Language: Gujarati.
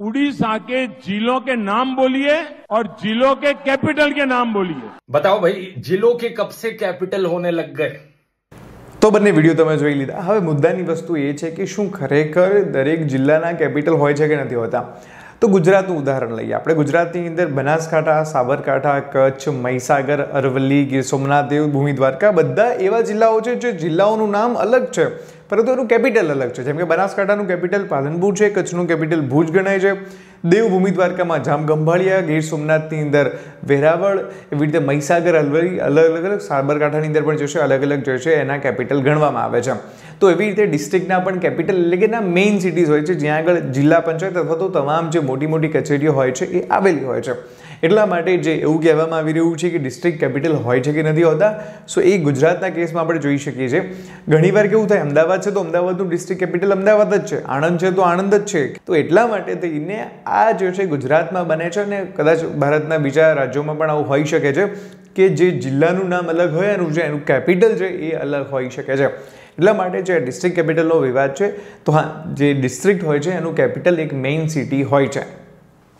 उड़ीसा के जिलों के नाम बोलिए और जिलों के कैपिटल के नाम बोलिए बताओ भाई जिलों के कब से कैपिटल होने लग गए तो बने वीडियो तब जी लीधा हम मुद्दा की वस्तु ये कि शू खरेखर दरेक जिल्ला कैपिटल होता તો ગુજરાતનું ઉદાહરણ લઈએ આપણે ગુજરાતની અંદર બનાસકાંઠા સાબરકાંઠા કચ્છ મહીસાગર અરવલ્લી ગીર સોમનાથ દેવ ભૂમિ દ્વારકા બધા એવા જિલ્લાઓ છે જે જિલ્લાઓનું નામ અલગ છે પરંતુ એનું કેપિટલ અલગ છે જેમ કે બનાસકાંઠાનું કેપિટલ પાલનપુર છે કચ્છનું કેપિટલ ભુજ ગણાય છે દેવભૂમિ દ્વારકામાં જામગંભાળિયા ગીર સોમનાથની અંદર વેરાવળ એવી રીતે મહીસાગર અલવરી અલગ અલગ અલગ સાબરકાંઠાની અંદર પણ જોશે અલગ અલગ જોશે એના કેપિટલ ગણવામાં આવે છે તો એવી રીતે ડિસ્ટ્રિક્ટના પણ કેપિટલ એટલે કે ના મેઇન સિટીઝ હોય છે જ્યાં આગળ જિલ્લા પંચાયત અથવા તો તમામ જે મોટી મોટી કચેરીઓ હોય છે એ આવેલી હોય છે એટલા માટે જે એવું કહેવામાં આવી રહ્યું છે કે ડિસ્ટ્રિક્ટ કેપિટલ હોય છે કે નથી હોતા સો એ ગુજરાતના કેસમાં આપણે જોઈ શકીએ છીએ ઘણીવાર કેવું થાય અમદાવાદ છે તો અમદાવાદનું ડિસ્ટ્રિક્ટ કેપિટલ અમદાવાદ જ છે આણંદ છે તો આણંદ જ છે તો એટલા માટે થઈને આ જે છે ગુજરાતમાં બને છે અને કદાચ ભારતના બીજા રાજ્યોમાં પણ આવું હોઈ શકે છે કે જે જિલ્લાનું નામ અલગ હોય એનું જે એનું કેપિટલ છે એ અલગ હોઈ શકે છે એટલા માટે જે ડિસ્ટ્રિક્ટ કેપિટલનો વિવાદ છે તો હા જે ડિસ્ટ્રિક્ટ હોય છે એનું કેપિટલ એક મેઇન સિટી હોય છે